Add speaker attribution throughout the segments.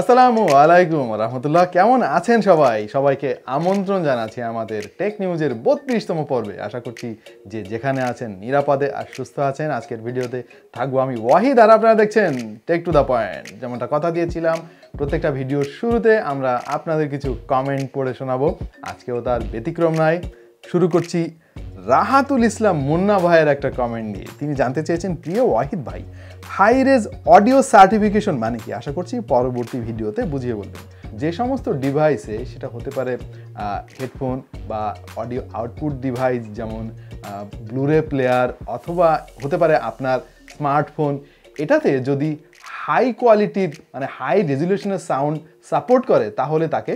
Speaker 1: আসসালামু আলাইকুম রহমতুল্লাহ কেমন আছেন সবাই সবাইকে আমন্ত্রণ জানাচ্ছি আমাদের টেক নিউজের বত্রিশতম পর্বে আশা করছি যে যেখানে আছেন নিরাপদে আর সুস্থ আছেন আজকের ভিডিওতে থাকবো আমি ওয়াহিদ আর আপনারা দেখছেন টেক টু দ্য পয়েন্ট যেমনটা কথা দিয়েছিলাম প্রত্যেকটা ভিডিওর শুরুতে আমরা আপনাদের কিছু কমেন্ট পড়ে শোনাবো আজকেও তার ব্যতিক্রম নাই শুরু করছি রাহাতুল ইসলাম মুন্না ভাইয়ের একটা কমেন্ট নিয়ে তিনি জানতে চেয়েছেন প্রিয় ওয়াহিদ ভাই হাই রেজ অডিও সার্টিফিকেশন মানে কি আশা করছি পরবর্তী ভিডিওতে বুঝিয়ে বলবেন যে সমস্ত ডিভাইসে সেটা হতে পারে হেডফোন বা অডিও আউটপুট ডিভাইস যেমন ব্লুরে প্লেয়ার অথবা হতে পারে আপনার স্মার্টফোন এটাতে যদি হাই কোয়ালিটির মানে হাই রেজুলেশনের সাউন্ড সাপোর্ট করে তাহলে তাকে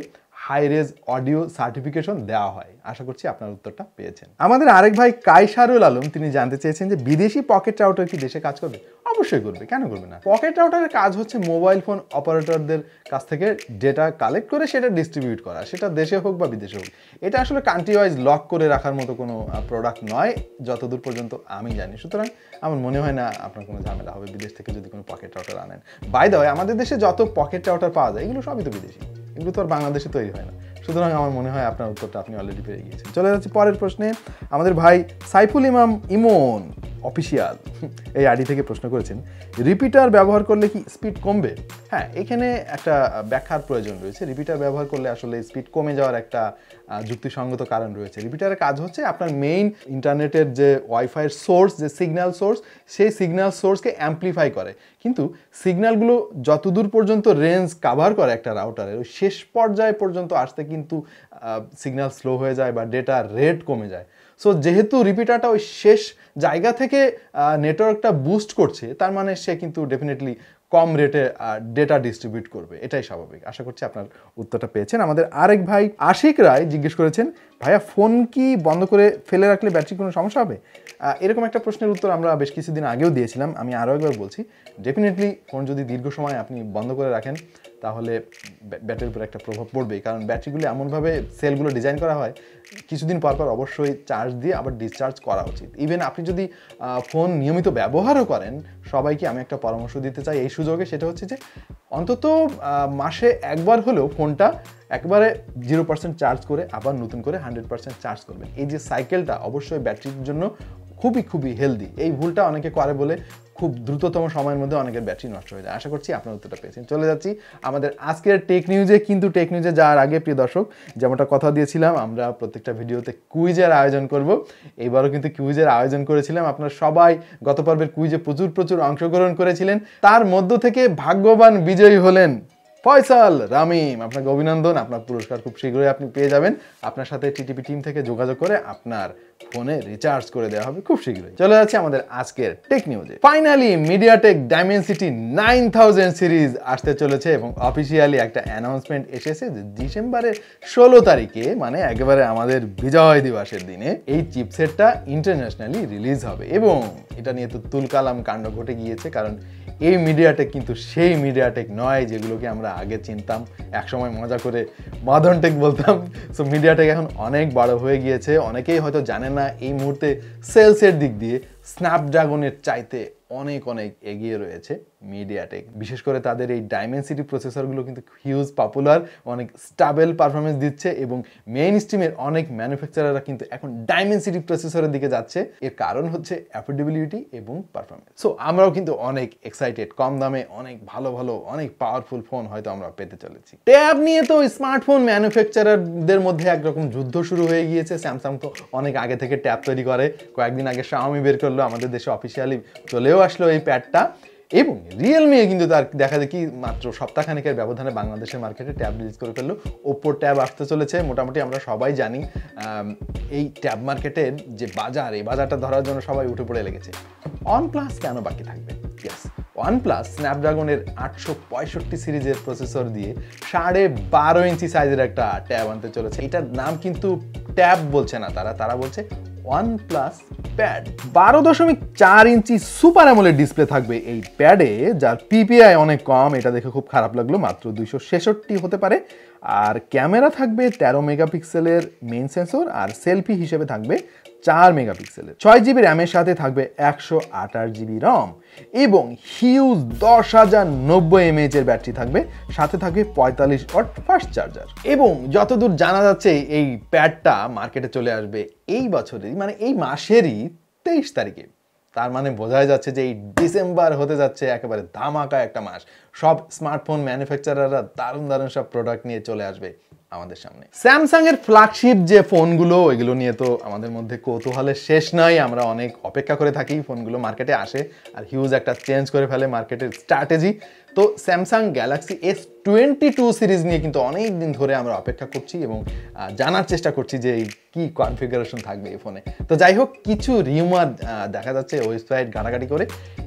Speaker 1: হাই রেজ অডিও সার্টিফিকেশন দেওয়া হয় আশা করছি আপনার উত্তরটা পেয়েছেন আমাদের আরেক ভাই কাইসারুল আলম তিনি জানতে চেয়েছেন যে বিদেশি পকেট রাউটার কি দেশে কাজ করবে অবশ্যই করবে কেন করবে না পকেট রাউটারের কাজ হচ্ছে মোবাইল ফোন অপারেটরদের কাছ থেকে ডেটা কালেক্ট করে সেটা ডিস্ট্রিবিউট করা সেটা দেশে হোক বা বিদেশে হোক এটা আসলে কান্ট্রি ওয়াইজ লক করে রাখার মতো কোনো প্রোডাক্ট নয় যতদূর পর্যন্ত আমি জানি সুতরাং আমার মনে হয় না আপনার কোনো ঝামেলা হবে বিদেশ থেকে যদি কোনো পকেট রাউটার আনেন বাই দ্য আমাদের দেশে যত পকেট রাউটার পাওয়া যায় এগুলো সবই তো বিদেশি এগুলো তো আর বাংলাদেশে তৈরি হয় না সুতরাং আমার মনে হয় আপনার উত্তরটা আপনি অলরেডি পেয়ে গিয়েছেন চলে যাচ্ছি পরের প্রশ্নে আমাদের ভাই সাইফুল ইমাম ইমন অফিসিয়াল এই আইডি থেকে প্রশ্ন করেছেন রিপিটার ব্যবহার করলে কি স্পিড কমবে হ্যাঁ এখানে একটা ব্যাখ্যার প্রয়োজন রয়েছে রিপিটার ব্যবহার করলে আসলে স্পিড কমে যাওয়ার একটা যুক্তিসঙ্গত কারণ রয়েছে রিপিটারের কাজ হচ্ছে আপনার মেইন ইন্টারনেটের যে ওয়াইফাইয়ের সোর্স যে সিগন্যাল সোর্স সেই সিগন্যাল সোর্সকে অ্যাম্পলিফাই করে কিন্তু সিগন্যালগুলো যতদূর পর্যন্ত রেঞ্জ কাভার করে একটা রাউটারের ওই শেষ পর্যায়ে পর্যন্ত আসতে কিন্তু সিগন্যাল স্লো হয়ে যায় বা ডেটা রেট কমে যায় সো যেহেতু রিপিটারটা ওই শেষ জায়গা থেকে নেটওয়ার্কটা বুস্ট করছে তার মানে সে কিন্তু ডেফিনেটলি কম রেটে ডেটা ডিস্ট্রিবিউট করবে এটাই স্বাভাবিক আশা করছি আপনার উত্তরটা পেয়েছেন আমাদের আরেক ভাই আশিক রায় জিজ্ঞেস করেছেন ভাইয়া ফোন কি বন্ধ করে ফেলে রাখলে ব্যাটারি কোনো সমস্যা হবে এরকম একটা প্রশ্নের উত্তর আমরা বেশ কিছুদিন আগেও দিয়েছিলাম আমি আরও একবার বলছি ডেফিনেটলি ফোন যদি দীর্ঘ সময় আপনি বন্ধ করে রাখেন তাহলে ব্যাটারির উপর একটা প্রভাব পড়বেই কারণ ব্যাটারিগুলো এমনভাবে সেলগুলো ডিজাইন করা হয় কিছুদিন পর পর অবশ্যই চার্জ দিয়ে আবার ডিসচার্জ করা উচিত ইভেন আপনি যদি ফোন নিয়মিত ব্যবহারও করেন সবাইকে আমি একটা পরামর্শ দিতে চাই এই সুযোগে সেটা হচ্ছে যে অন্তত মাসে একবার হলেও ফোনটা একবারে জিরো পার্সেন্ট চার্জ করে আবার নতুন করে হান্ড্রেড পার্সেন্ট চার্জ করবেন এই যে সাইকেলটা অবশ্যই ব্যাটারির জন্য খুবই খুবই হেলদি এই ভুলটা অনেকে করে বলে খুব দ্রুততম সময়ের মধ্যে অনেকের ব্যাটারি নষ্ট হয়ে যায় আশা করছি আপনার উত্তরটা পেয়েছেন চলে যাচ্ছি আমাদের আজকের টেক নিউজে কিন্তু টেক নিউজে যাওয়ার আগে প্রিয় দর্শক যেমনটা কথা দিয়েছিলাম আমরা প্রত্যেকটা ভিডিওতে কুইজের আয়োজন করব এবারও কিন্তু কুইজের আয়োজন করেছিলাম আপনারা সবাই গত পর্বের কুইজে প্রচুর প্রচুর অংশগ্রহণ করেছিলেন তার মধ্য থেকে ভাগ্যবান বিজয়ী হলেন ফয়সাল রামিম আপনাকে অভিনন্দন আপনার পুরস্কার খুব শীঘ্রই আপনি পেয়ে যাবেন আপনার সাথে টিটিপি টিম থেকে যোগাযোগ করে আপনার ফোনে রিচার্জ করে দেওয়া হবে খুব শীঘ্রই চলে যাচ্ছে আমাদের আজকের টেক নিউজে finally MediaTek Dimensity nine thousand series আসতে চলেছে এবং অফিসিয়ালি একটা অ্যানাউন্সমেন্ট এসেছে যে ডিসেম্বরের ষোলো তারিখে মানে একেবারে আমাদের বিজয় দিবসের দিনে এই চিপসেটটা ইন্টারন্যাশনালি রিলিজ হবে এবং এটা নিয়ে তো তুলকালাম কাণ্ড ঘটে গিয়েছে কারণ এই মিডিয়াটেক কিন্তু সেই মিডিয়াটেক নয় যেগুলোকে আমরা আগে চিনতাম একসময় মজা করে মাধন টেক বলতাম সো মিডিয়া টেক এখন অনেক বড় হয়ে গিয়েছে অনেকেই হয়তো জানে না এই মুহূর্তে সেলসের দিক দিয়ে স্ন্যাপড্রাগনের চাইতে অনেক অনেক এগিয়ে রয়েছে মিডিয়াটেক বিশেষ করে তাদের এই ডাইমেনসিটি প্রসেসরগুলো কিন্তু হিউজ পপুলার অনেক স্টাবেল পারফরমেন্স দিচ্ছে এবং মেইন স্ট্রিমের অনেক ম্যানুফ্যাকচারাররা কিন্তু এখন ডাইমেন্সিটি প্রসেসরের দিকে যাচ্ছে এর কারণ হচ্ছে অ্যাফোর্ডেবিলিটি এবং পারফরমেন্স সো আমরাও কিন্তু অনেক এক্সাইটেড কম দামে অনেক ভালো ভালো অনেক পাওয়ারফুল ফোন হয়তো আমরা পেতে চলেছি ট্যাব নিয়ে তো স্মার্টফোন ম্যানুফ্যাকচারারদের মধ্যে একরকম যুদ্ধ শুরু হয়ে গিয়েছে স্যামসাং তো অনেক আগে থেকে ট্যাব তৈরি করে কয়েকদিন আগে শাওমি বের করল আসলো আমাদের দেশে অফিসিয়ালি চলেও আসলো এই প্যাডটা এবং রিয়েলমিয়ে কিন্তু তার দেখা দেখি মাত্র সপ্তাহখানেকের ব্যবধানে বাংলাদেশের মার্কেটে ট্যাব রিলিজ করে ফেললো ওপ্পোর ট্যাব আসতে চলেছে মোটামুটি আমরা সবাই জানি এই ট্যাব মার্কেটের যে বাজার এই বাজারটা ধরার জন্য সবাই উঠে পড়ে লেগেছে অন প্লাস কেন বাকি থাকবে ইয়াস ওয়ান প্লাস স্ন্যাপড্রাগনের আটশো পঁয়ষট্টি সিরিজের প্রসেসর দিয়ে সাড়ে বারো ইঞ্চি সাইজের একটা ট্যাব আনতে চলেছে এটার নাম কিন্তু ট্যাব বলছে না তারা তারা বলছে ওয়ানপ্লাস প্যাড বারো দশমিক চার ইঞ্চি সুপার অ্যামোলেড ডিসপ্লে থাকবে এই প্যাডে যার পিপিআই অনেক কম এটা দেখে খুব খারাপ লাগলো মাত্র দুইশো ছেষট্টি হতে পারে আর ক্যামেরা থাকবে তেরো মেগাপিক্সেলের মেইন সেন্সর আর সেলফি হিসেবে থাকবে চার মেগাপিক্সেলের ছয় জিবি র্যামের সাথে থাকবে একশো আঠাশ জিবি রম এবং হিউজ দশ হাজার নব্বই এমএএচ এর ব্যাটারি থাকবে সাথে থাকবে পঁয়তাল্লিশ ওয়াট ফাস্ট চার্জার এবং যতদূর জানা যাচ্ছে এই প্যাডটা মার্কেটে চলে আসবে এই বছরেরই মানে এই মাসেরই তেইশ তারিখে তার মানে বোঝাই যাচ্ছে যে এই ডিসেম্বর হতে যাচ্ছে একেবারে ধামাকা একটা মাস সব স্মার্টফোন ম্যানুফ্যাকচারাররা দারুণ দারুণ সব প্রোডাক্ট নিয়ে চলে আসবে আমাদের সামনে স্যামসাং এর ফ্ল্যাগশিপ যে ফোনগুলো ওইগুলো নিয়ে তো আমাদের মধ্যে কৌতূহলের শেষ নাই আমরা অনেক অপেক্ষা করে থাকি ফোনগুলো মার্কেটে আসে আর হিউজ একটা চেঞ্জ করে ফেলে মার্কেটের স্ট্র্যাটেজি তো Samsung Galaxy S twenty two series নিয়ে কিন্তু অনেক দিন ধরে আমরা অপেক্ষা করছি এবং জানার চেষ্টা করছি যে কি কনফিগারেশন থাকবে এই ফোনে তো যাই হোক কিছু রিউমার দেখা যাচ্ছে ওয়েবসাইট গাড়াগাড়ি করে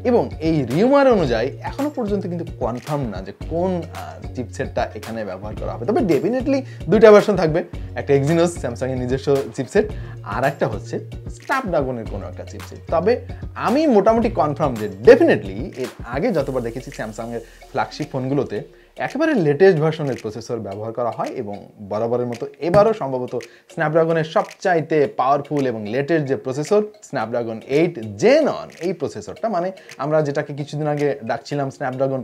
Speaker 1: এবং এই রিউমার অনুযায়ী এখনও পর্যন্ত কিন্তু কনফিগ কনফার্ম না যে কোন চিপসেটটা এখানে ব্যবহার করা হবে তবে ডেফিনেটলি দুইটা ভার্সন থাকবে একটা এক্সিনোস স্যামসাংয়ের নিজস্ব চিপসেট আর একটা হচ্ছে স্ন্যাপড্রাগনের কোনো একটা চিপসেট তবে আমি মোটামুটি কনফার্ম যে ডেফিনেটলি এর আগে যতবার দেখেছি স্যামসাংয়ের ফ্ল্যাগশিপ ফোনগুলোতে একেবারে লেটেস্ট ভার্সনের প্রসেসর ব্যবহার করা হয় এবং বরাবরের মতো এবারও সম্ভবত স্ন্যাপড্রাগনের সবচাইতে পাওয়ারফুল এবং লেটেস্ট যে প্রসেসর স্ন্যাপড্রাগন এইট জেনন এই প্রসেসরটা মানে আমরা যেটাকে কিছুদিন আগে ডাকছিলাম স্ন্যাপড্রাগন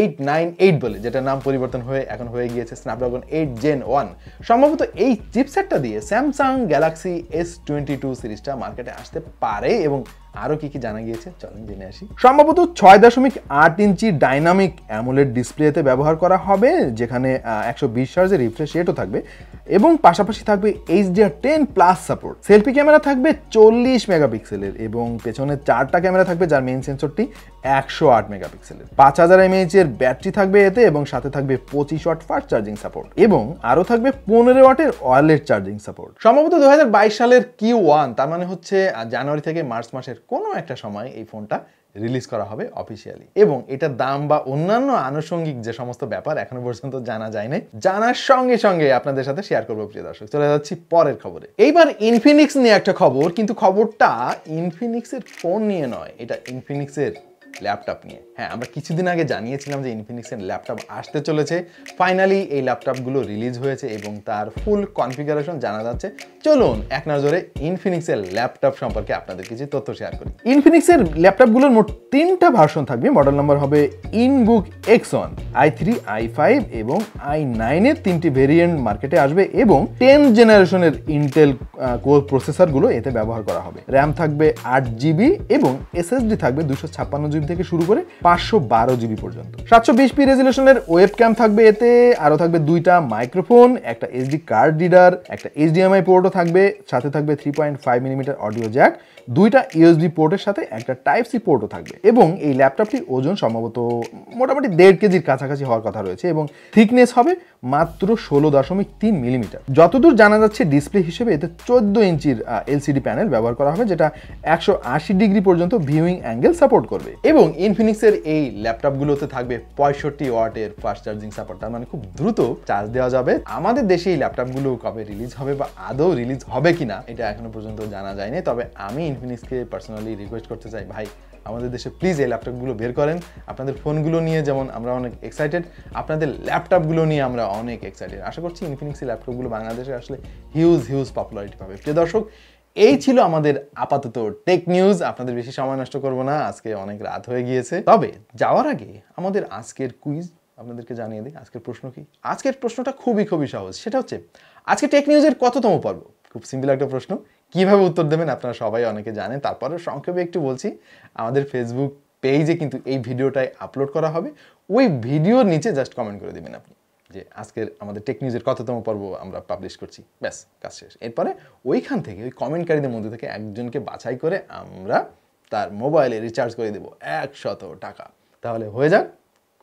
Speaker 1: এইট নাইন এইট বলে যেটা নাম পরিবর্তন হয়ে এখন হয়ে গিয়েছে স্ন্যাপড্রাগন এইট জেন ওয়ান সম্ভবত এই চিপসেটটা দিয়ে Samsung Galaxy S twenty two সিরিজটা মার্কেটে আসতে পারে এবং আরও কি কি জানা গিয়েছে চলেন জেনে আসি সম্ভবত ছয় দশমিক আট ইঞ্চি ডাইনামিক অ্যামোলেড ডিসপ্লেতে ব্যবহার করা হবে যেখানে একশো বিশ সার্জের রিফ্রেশ রেটও থাকবে এবং পাশাপাশি থাকবে H R ten plus support selfie camera থাকবে চল্লিশ মেগাপিক্সেলের এবং পেছনে চারটা ক্যামেরা থাকবে যার মেইন সেন্সরটি একশো আট মেগাপিক্সেলের পাঁচ হাজার এমএইচের ব্যাটারি থাকবে এতে এবং সাথে থাকবে পঁচিশ ওয়াট ফাস্ট চার্জিং সাপোর্ট এবং আরও থাকবে পনেরো ওয়াটের ওয়ালেট চার্জিং সাপোর্ট সম্ভবত দু সালের কি ওয়ান তার মানে হচ্ছে জানুয়ারি থেকে মার্চ মাসের কোনো একটা সময় এই ফোনটা রিলিজ করা হবে অফিসিয়ালি এবং এটা দাম বা অন্যান্য আনুষঙ্গিক যে সমস্ত ব্যাপার এখনো পর্যন্ত জানা যায়নি জানার সঙ্গে সঙ্গে আপনাদের সাথে শেয়ার করবো প্রিয় দর্শক চলে যাচ্ছি পরের খবরে এইবার ইনফিনিক্স নিয়ে একটা খবর কিন্তু খবরটা ইনফিনিক্সের ফোন নিয়ে নয় এটা ইনফিনিক্সের ল্যাপটপ নিয়ে হ্যাঁ আমরা কিছুদিন আগে জানিয়েছিলাম যে ইনফিনিক্সের ল্যাপটপ আসতে চলেছে ফাইনালি এই ল্যাপটপগুলো রিলিজ হয়েছে এবং তার ফুল কনফিগারেশন জানা যাচ্ছে চলুন এক নজরে ইনফিনিক্সের ল্যাপটপ সম্পর্কে আপনাদের কিছু তথ্য শেয়ার করি ইনফিনিক্সের ল্যাপটপগুলোর মোট তিনটা ভার্সন থাকবে মডেল নাম্বার হবে InBook X one I three I five এবং আই নাইনের তিনটি ভেরিয়েন্ট মার্কেটে আসবে এবং টেন জেনারেশনের ইন্টেল কোর প্রসেসরগুলো এতে ব্যবহার করা হবে র্যাম থাকবে আট জিবি এবং এসএসডি থাকবে দুশো ছাপ্পান্ন জিবি জিবি থেকে শুরু করে পাঁচশো বারো জিবি পর্যন্ত সাতশো বিশ পি রেজলিউশনের ওয়েব ক্যাম থাকবে এতে আরও থাকবে দুইটা মাইক্রোফোন একটা ডি কার্ড রিডার একটা এইচডিএমআই পোর্টও থাকবে সাথে থাকবে three point five millimetre audio jack দুইটা ইউএসবি পোর্টের সাথে একটা টাইপ সি পোর্টও থাকবে এবং এই ল্যাপটপটির ওজন সম্ভবত মোটামুটি দেড় কেজির কাছাকাছি হওয়ার কথা রয়েছে এবং থিকনেস হবে মাত্র ষোলো দশমিক তিন মিলিমিটার যতদূর জানা যাচ্ছে ডিসপ্লে হিসেবে এতে চোদ্দ ইঞ্চির এলসিডি প্যানেল ব্যবহার করা হবে যেটা একশো আশি ডিগ্রি পর্যন্ত ভিউইং অ্যাঙ্গেল সাপোর্ট করবে এবং ইনফিনিক্সের এই ল্যাপটপগুলোতে থাকবে পঁয়ষট্টি ওয়াটের ফাস্ট চার্জিং সাপোর্ট তার মানে খুব দ্রুত চার্জ দেওয়া যাবে আমাদের দেশে এই ল্যাপটপগুলো কবে রিলিজ হবে বা আদৌ রিলিজ হবে কিনা এটা এখনো পর্যন্ত জানা যায়নি তবে আমি ইনফিনিক্সকে পার্সোনালি রিকোয়েস্ট করতে চাই ভাই আমাদের দেশে প্লিজ এই ল্যাপটপগুলো বের করেন আপনাদের ফোনগুলো নিয়ে যেমন আমরা অনেক এক্সাইটেড আপনাদের ল্যাপটপগুলো নিয়ে আমরা অনেক এক্সাইটেড আশা করছি ইনফিনিক্সের ল্যাপটপগুলো বাংলাদেশে আসলে হিউজ হিউজ পপুলারিটি পাবে প্রিয় দর্শক এই ছিল আমাদের আপাতত টেক নিউজ আপনাদের বেশি সময় নষ্ট করব না আজকে অনেক রাত হয়ে গিয়েছে তবে যাওয়ার আগে আমাদের আজকের কুইজ আপনাদেরকে জানিয়ে দিই আজকের প্রশ্ন কি আজকের প্রশ্নটা খুবই খুবই সহজ সেটা হচ্ছে আজকে টেক নিউজের কততম পর্ব খুব সিম্পল একটা প্রশ্ন কিভাবে উত্তর দেবেন আপনারা সবাই অনেকে জানেন তারপরে সংক্ষেপে একটু বলছি আমাদের ফেসবুক পেজে কিন্তু এই ভিডিওটাই আপলোড করা হবে ওই ভিডিওর নিচে জাস্ট কমেন্ট করে দেবেন আপনি যে আজকের আমাদের টেক নিউজের কততম পর্ব আমরা পাবলিশ করছি ব্যাস কাজ শেষ এরপরে ওইখান থেকে ওই কমেন্টকারীদের মধ্যে থেকে একজনকে বাছাই করে আমরা তার মোবাইলে রিচার্জ করে দেবো একশত টাকা তাহলে হয়ে যাক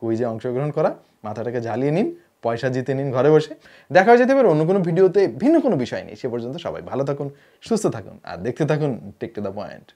Speaker 1: কুইজে অংশগ্রহণ করা মাথাটাকে জ্বালিয়ে নিন পয়সা জিতে নিন ঘরে বসে দেখা যেতে পারে অন্য কোনো ভিডিওতে ভিন্ন কোনো বিষয় নেই সে পর্যন্ত সবাই ভালো থাকুন সুস্থ থাকুন আর দেখতে থাকুন টেক টু দ্য পয়েন্ট